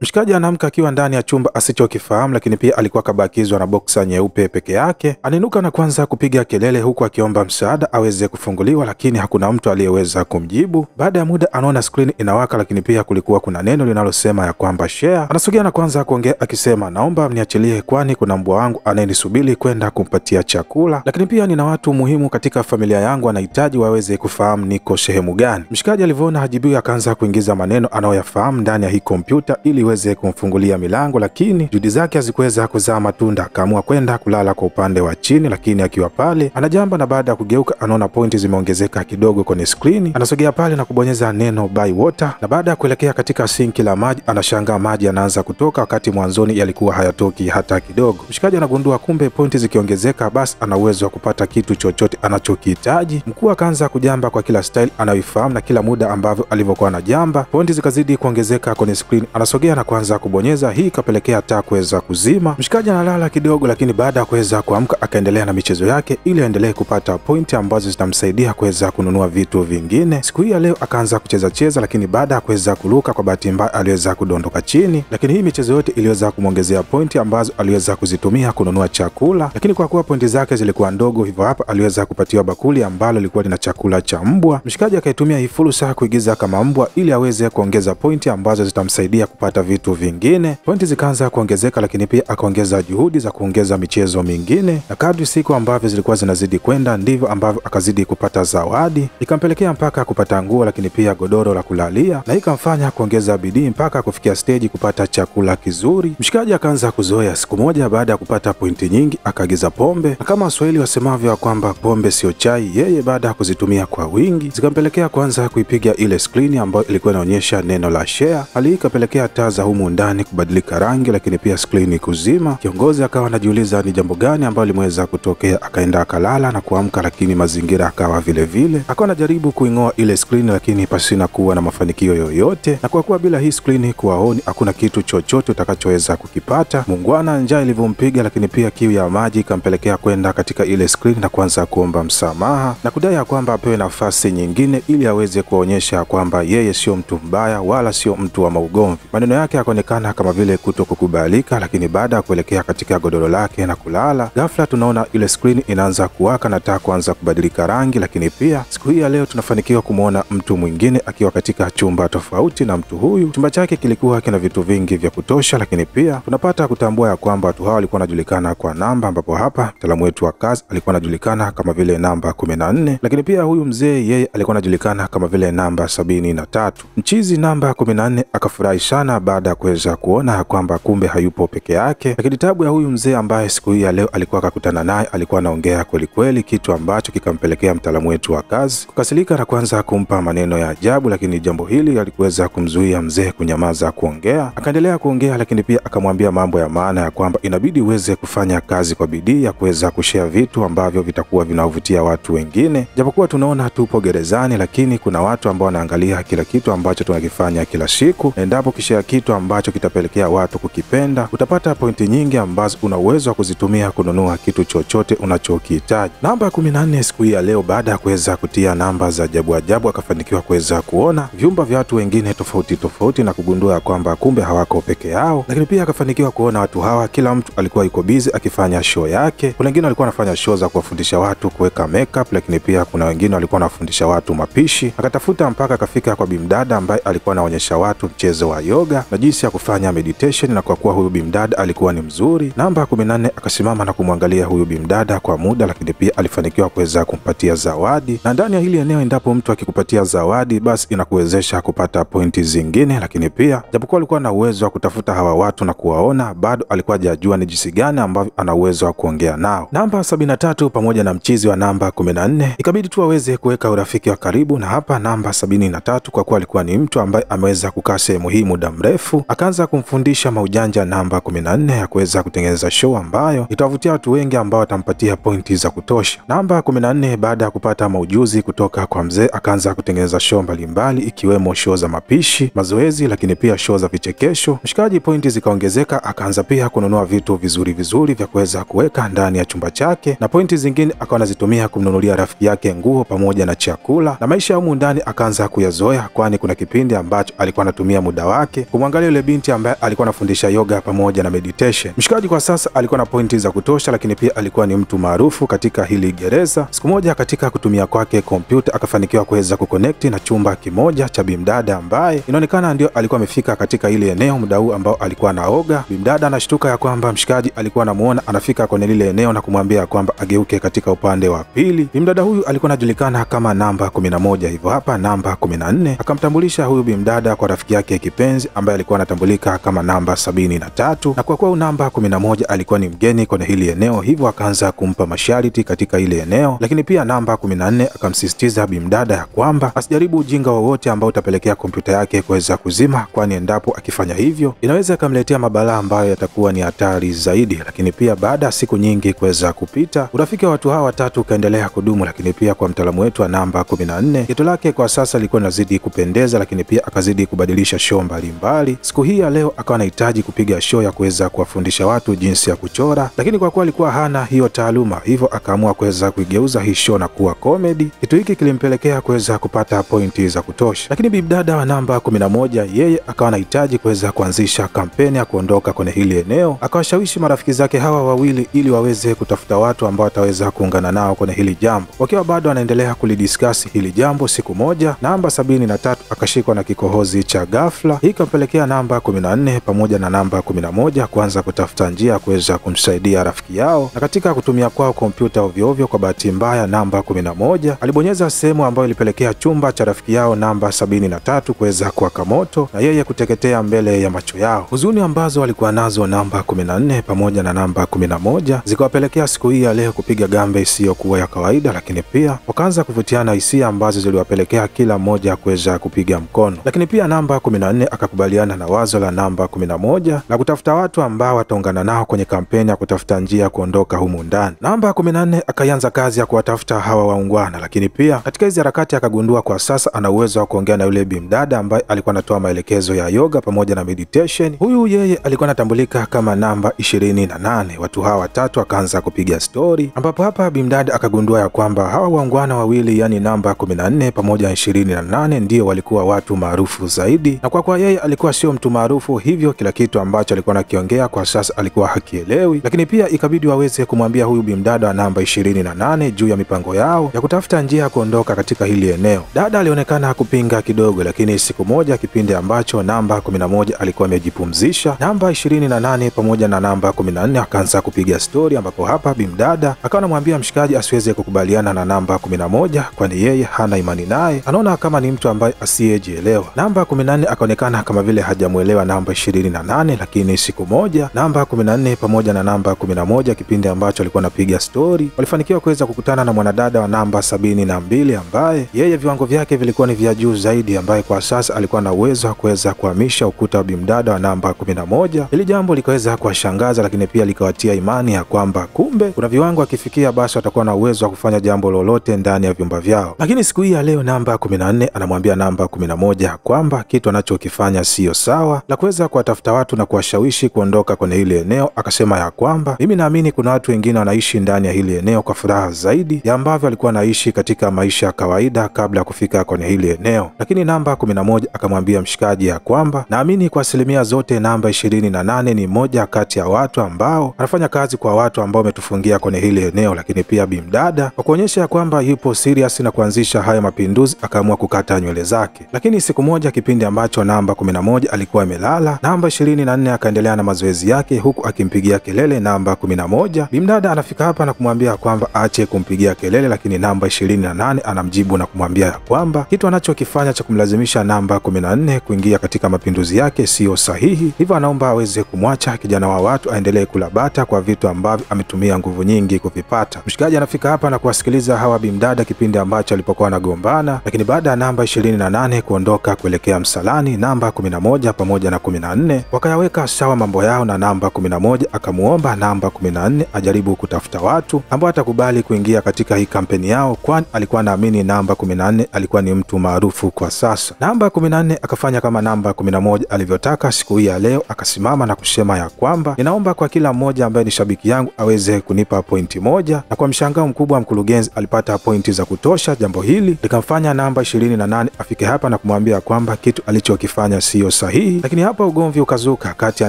Mshikaji anaamka akiwa ndani ya chumba asichokifahamu, lakini pia alikuwa kabakizwa na boksa nyeupe peke yake. Aninuka na kuanza kupiga kelele, huku akiomba msaada aweze kufunguliwa, lakini hakuna mtu aliyeweza kumjibu. Baada ya muda, anaona skrini inawaka, lakini pia kulikuwa kuna neno linalosema ya kwamba share. Anasogea na kuanza kuongea akisema, naomba mniachilie, kwani kuna mbwa wangu anayenisubiri kwenda kumpatia chakula, lakini pia nina watu muhimu katika familia yangu, anahitaji waweze kufahamu niko sehemu gani. Mshikaji alivyoona hajibiwi, akaanza kuingiza maneno anayoyafahamu ndani ya hii kompyuta ili iweze kumfungulia milango, lakini juhudi zake hazikuweza kuzaa matunda. Akaamua kwenda kulala kwa upande wa chini, lakini akiwa pale anajamba, na baada ya kugeuka anaona pointi zimeongezeka kidogo kwenye skrini. Anasogea pale na kubonyeza neno buy water, na baada ya kuelekea katika sinki la maji anashangaa maji yanaanza kutoka, wakati mwanzoni yalikuwa hayatoki hata kidogo. Mshikaji anagundua kumbe pointi zikiongezeka, basi ana uwezo wa kupata kitu chochote anachokihitaji. Mkuu akaanza kujamba kwa kila style anayoifahamu na kila muda ambavyo alivyokuwa anajamba, pointi zikazidi kuongezeka kwenye skrini. Anasogea na kuanza kubonyeza. Hii ikapelekea taa kuweza kuzima. Mshikaji analala kidogo, lakini baada ya kuweza kuamka akaendelea na michezo yake ili aendelee kupata pointi ambazo zitamsaidia kuweza kununua vitu vingine. Siku hii ya leo akaanza kucheza cheza, lakini baada ya kuweza kuruka, kwa bahati mbaya aliweza kudondoka chini, lakini hii michezo yote iliweza kumwongezea pointi ambazo aliweza kuzitumia kununua chakula, lakini kwa kuwa pointi zake zilikuwa ndogo, hivyo hapa aliweza kupatiwa bakuli ambalo lilikuwa lina chakula cha mbwa. Mshikaji akaitumia hii fursa kuigiza kama mbwa ili aweze kuongeza pointi ambazo zitamsaidia kupata vitu vingine. Pointi zikaanza kuongezeka, lakini pia akaongeza juhudi za kuongeza michezo mingine, na kadri siku ambavyo zilikuwa zinazidi kwenda ndivyo ambavyo akazidi kupata zawadi, ikampelekea mpaka kupata nguo, lakini pia godoro la kulalia, na ikamfanya kuongeza bidii mpaka kufikia steji kupata chakula kizuri. Mshikaji akaanza kuzoea. Siku moja baada ya kupata pointi nyingi, akaagiza pombe, na kama Waswahili wasemavyo kwamba pombe sio chai, yeye baada ya kuzitumia kwa wingi zikampelekea kuanza kuipiga ile skrini ambayo ilikuwa inaonyesha neno la share. Hali hii ikapelekea taa za humu ndani kubadilika rangi, lakini pia skrini kuzima. Kiongozi akawa anajiuliza ni jambo gani ambalo limeweza kutokea, akaenda akalala na kuamka, lakini mazingira akawa vilevile. Akawa anajaribu kuing'oa ile skrini, lakini pasina kuwa na mafanikio yoyote, na kwa kuwa bila hii skrini kuwaoni, hakuna kitu chochote utakachoweza kukipata. Mungwana njaa ilivyompiga, lakini pia kiu ya maji ikampelekea kwenda katika ile skrini na kuanza kuomba msamaha na kudai ya kwamba apewe nafasi nyingine ili aweze kuwaonyesha kwamba yeye sio mtu mbaya wala sio mtu wa maugomvi. Maneno yake akaonekana kama vile kuto kukubalika, lakini baada ya kuelekea katika godoro lake na kulala, ghafla tunaona ile skrini inaanza kuwaka na taa kuanza kubadilika rangi. Lakini pia siku hii ya leo tunafanikiwa kumwona mtu mwingine akiwa katika chumba tofauti na mtu huyu. Chumba chake kilikuwa kina vitu vingi vya kutosha, lakini pia tunapata kutambua ya kwamba watu hawa walikuwa wanajulikana kwa namba, ambapo hapa mtaalamu wetu wa kazi alikuwa anajulikana kama vile namba 14, lakini pia huyu mzee yeye alikuwa anajulikana kama vile namba sabini na tatu. Mchizi namba 14 akafurahi sana baada ya kuweza kuona kwamba kumbe hayupo peke yake. Lakini tabu ya huyu mzee ambaye siku hii ya leo alikuwa akakutana naye alikuwa anaongea kwelikweli, kitu ambacho kikampelekea mtaalamu wetu wa kazi kukasirika na kuanza kumpa maneno ya ajabu, lakini jambo hili alikuweza kumzuia mzee kunyamaza kuongea. Akaendelea kuongea, lakini pia akamwambia mambo ya maana ya kwamba inabidi uweze kufanya kazi kwa bidii ya kuweza kushea vitu ambavyo vitakuwa vinavutia watu wengine, japokuwa tunaona tupo gerezani, lakini kuna watu ambao wanaangalia kila kitu ambacho tunakifanya kila siku, na endapo kishea kitu kitu ambacho kitapelekea watu kukipenda. Utapata pointi nyingi ambazo una uwezo wa kuzitumia kununua kitu chochote unachokihitaji. Namba ya kumi na nne siku hii ya leo, baada ya kuweza kutia namba za ajabu ajabu, akafanikiwa kuweza kuona vyumba vya watu wengine tofauti tofauti na kugundua ya kwamba kumbe hawako peke yao, lakini pia akafanikiwa kuona watu hawa, kila mtu alikuwa yuko bizi akifanya show yake. Kuna wengine walikuwa wanafanya show za kuwafundisha watu kuweka makeup, lakini pia kuna wengine walikuwa wanafundisha watu mapishi. Akatafuta mpaka akafika kwa bimdada ambaye alikuwa anaonyesha watu mchezo wa yoga na jinsi ya kufanya meditation, na kwa kuwa huyu bimdada alikuwa ni mzuri, namba 14 akasimama na kumwangalia huyu bimdada kwa muda, lakini pia alifanikiwa kuweza kumpatia zawadi. Na ndani ya hili eneo, endapo mtu akikupatia zawadi, basi inakuwezesha kupata pointi zingine, lakini pia japokuwa alikuwa na uwezo wa kutafuta hawa watu na kuwaona, bado alikuwa hajajua ni jinsi gani ambavyo ana uwezo wa kuongea nao. Namba 73 pamoja na mchizi wa namba 14 ikabidi tu aweze kuweka urafiki wa karibu, na hapa namba 73 kwa kuwa alikuwa ni mtu ambaye ameweza kukaa sehemu hii muda mrefu mrefu, akaanza kumfundisha maujanja namba 14 ya kuweza kutengeneza show ambayo itawavutia watu wengi ambao watampatia pointi za kutosha. Namba 14 baada ya kupata maujuzi kutoka kwa mzee, akaanza kutengeneza show mbalimbali ikiwemo show za mapishi, mazoezi, lakini pia show za vichekesho. Mshikaji pointi zikaongezeka, akaanza pia kununua vitu vizuri vizuri vya kuweza kuweka ndani ya chumba chake, na pointi zingine akawa anazitumia kumnunulia rafiki yake nguo pamoja na chakula, na maisha ya humu ndani akaanza kuyazoea, kwani kuna kipindi ambacho alikuwa anatumia muda wake kumwa Tumwangalie yule binti ambaye alikuwa anafundisha yoga pamoja na meditation. Mshikaji kwa sasa alikuwa na pointi za kutosha, lakini pia alikuwa ni mtu maarufu katika hili gereza. Siku moja katika kutumia kwake kompyuta akafanikiwa kuweza kukonekti na chumba kimoja cha bimdada ambaye inaonekana ndio alikuwa amefika katika ile eneo muda huu ambao alikuwa anaoga. Bimdada anashtuka ya kwamba mshikaji alikuwa anamuona anafika kwenye lile eneo na kumwambia kwamba ageuke katika upande wa pili. Bimdada huyu alikuwa anajulikana kama namba 11, hivyo hapa namba 14. Akamtambulisha huyu bimdada kwa rafiki yake kipenzi ambaye alikuwa anatambulika kama namba 73 na kwa kuwa namba 11 alikuwa ni mgeni kwenye hili eneo, hivyo akaanza kumpa masharti katika ile eneo. Lakini pia namba 14 akamsisitiza bimdada ya kwamba asijaribu ujinga wowote ambao utapelekea kompyuta yake kuweza kuzima, kwani endapo akifanya hivyo inaweza ikamletea mabalaa ambayo yatakuwa ni hatari zaidi. Lakini pia baada ya siku nyingi kuweza kupita, urafiki wa watu hawa watatu ukaendelea kudumu. Lakini pia kwa mtaalamu wetu wa namba 14, geto lake kwa sasa lilikuwa linazidi kupendeza, lakini pia akazidi kubadilisha show mbalimbali mbalimbali. Siku hii ya leo akawa anahitaji kupiga show ya kuweza kuwafundisha watu jinsi ya kuchora, lakini kwa kuwa alikuwa hana hiyo taaluma, hivyo akaamua kuweza kuigeuza hii show na kuwa comedy. Kitu hiki kilimpelekea kuweza kupata pointi za kutosha. Lakini bibdada wa namba 11 yeye akawa anahitaji kuweza kuanzisha kampeni ya kuondoka kwenye hili eneo. Akawashawishi marafiki zake hawa wawili ili waweze kutafuta watu ambao wataweza kuungana nao kwenye hili jambo. Wakiwa bado wanaendelea kulidiskasi hili jambo, siku moja namba 73 akashikwa na kikohozi cha ghafla. Hii alimpokea namba 14 pamoja na namba 11 kuanza kutafuta njia ya kuweza kumsaidia rafiki yao, na katika kutumia kwao kompyuta ovyoovyo, kwa bahati mbaya namba 11 alibonyeza sehemu ambayo ilipelekea chumba cha rafiki yao namba 73 kuweza kuwaka moto na yeye kuteketea mbele ya macho yao. Huzuni ambazo alikuwa nazo namba 14 pamoja na namba 11 zikawapelekea siku hii ya leo kupiga gambe isiyokuwa ya kawaida, lakini pia wakaanza kuvutiana hisia ambazo ziliwapelekea kila mmoja kuweza kupiga mkono, lakini pia namba 14 akakubaliana waliungana na wazo la namba 11 la kutafuta watu ambao wataungana nao kwenye kampeni ya kutafuta njia ya kuondoka humu ndani. Namba 14 akaianza kazi ya kuwatafuta hawa waungwana, lakini pia katika hizi harakati akagundua kwa sasa ana uwezo wa kuongea na yule bimdada ambaye alikuwa anatoa maelekezo ya yoga pamoja na meditation. Huyu yeye alikuwa anatambulika kama namba 28. Watu hawa watatu akaanza kupiga stori, ambapo hapa bimdada akagundua ya kwamba hawa waungwana wawili, yani namba 14 pamoja na 28, ndio walikuwa watu maarufu zaidi, na kwa kwa yeye alikuwa sio mtu maarufu, hivyo kila kitu ambacho alikuwa anakiongea kwa sasa alikuwa hakielewi. Lakini pia ikabidi waweze kumwambia huyu bimdada namba 28 na juu ya mipango yao ya kutafuta njia ya kuondoka katika hili eneo. Dada alionekana kupinga kidogo, lakini siku moja kipindi ambacho namba 11 alikuwa amejipumzisha, namba 28 na pamoja na namba 14 akaanza kupiga stori, ambapo hapa bimdada akawa anamwambia mshikaji asiweze kukubaliana na namba 11 kwani yeye hana imani naye, anaona kama ni mtu ambaye asiyejielewa. Namba 14 akaonekana kama vile mbele hajamwelewa namba 28, lakini siku moja namba 14 pamoja na namba 11 kipindi ambacho alikuwa anapiga stori walifanikiwa kuweza kukutana na mwanadada wa namba 72 ambaye yeye viwango vyake vilikuwa ni vya juu zaidi, ambaye kwa sasa alikuwa na uwezo wa kuweza kuhamisha ukuta wa bimdada wa namba 11. Hili jambo likaweza kuwashangaza, lakini pia likawatia imani ya kwamba kumbe kuna viwango akifikia, basi watakuwa na uwezo wa kufanya jambo lolote ndani ya vyumba vyao. Lakini siku hii ya leo namba 14 anamwambia namba 11 kwamba kitu anachokifanya si isiyo sawa la kuweza kuwatafuta watu na kuwashawishi kuondoka kwenye hili eneo, akasema ya kwamba mimi naamini kuna watu wengine wanaishi ndani ya hili eneo kwa furaha zaidi ya ambavyo alikuwa anaishi katika maisha ya kawaida kabla ya kufika kwenye hili eneo. Lakini namba 11 akamwambia mshikaji ya kwamba naamini kwa asilimia zote namba 28 ni moja kati ya watu ambao anafanya kazi kwa watu ambao wametufungia kwenye hili eneo, lakini pia bimdada kwa kuonyesha ya kwamba yupo serious na kuanzisha haya mapinduzi, akaamua kukata nywele zake. Lakini siku moja kipindi ambacho namba moja alikuwa amelala. Namba ishirini na nne akaendelea na mazoezi yake huku akimpigia kelele namba kumi na moja. Bimdada anafika hapa na kumwambia kwamba aache kumpigia kelele, lakini namba ishirini na nane anamjibu na kumwambia ya kwamba kitu anachokifanya cha kumlazimisha namba kumi na nne kuingia katika mapinduzi yake siyo sahihi, hivyo anaomba aweze kumwacha kijana wa watu aendelee kulabata kwa vitu ambavyo ametumia nguvu nyingi kuvipata. Mshikaji anafika hapa na kuwasikiliza hawa bimdada kipindi ambacho alipokuwa anagombana, lakini baada ya namba ishirini na nane kuondoka kuelekea msalani, namba kumi na 11 pamoja na 14, wakayaweka sawa mambo yao, na namba 11 akamuomba namba 14 ajaribu kutafuta watu ambao atakubali kuingia katika hii kampeni yao, kwani alikuwa naamini namba 14 alikuwa ni mtu maarufu kwa sasa. Namba 14 akafanya kama namba 11 alivyotaka. Siku hii ya leo akasimama na kusema ya kwamba ninaomba kwa kila mmoja ambaye ni shabiki yangu aweze kunipa pointi moja, na kwa mshangao mkubwa mkurugenzi alipata pointi za kutosha. Jambo hili likamfanya namba 28 afike hapa na kumwambia kwamba kitu alichokifanya siyo sahihi, lakini hapa ugomvi ukazuka kati ya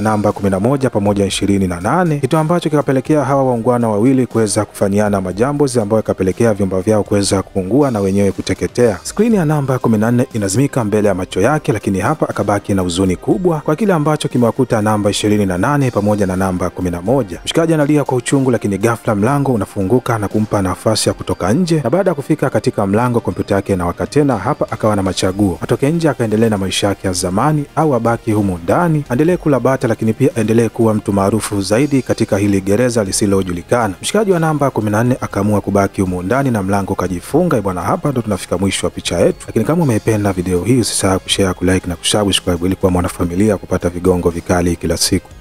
namba 11 pamoja 28, kitu ambacho kikapelekea hawa waungwana wawili kuweza kufanyiana majambozi ambayo ikapelekea vyumba vyao kuweza kuungua na wenyewe kuteketea. Skrini ya namba 14 inazimika mbele ya macho yake, lakini hapa akabaki na huzuni kubwa kwa kile ambacho kimewakuta namba 28 pamoja na namba 11. Mshikaji analia kwa uchungu, lakini ghafla mlango unafunguka na kumpa nafasi ya kutoka nje, na baada ya kufika katika mlango kompyuta yake inawaka tena. Hapa akawa na machaguo, atoke nje akaendelea na maisha yake ya zamani au abaki humu ndani, aendelee kula bata, lakini pia aendelee kuwa mtu maarufu zaidi katika hili gereza lisilojulikana. Mshikaji wa namba 14 akaamua kubaki humu ndani na mlango ukajifunga eh, bwana. Hapa ndo tunafika mwisho wa picha yetu, lakini kama umeipenda video hii usisahau kushare, kulike na kusubscribe ili kuwa mwanafamilia kupata vigongo vikali kila siku.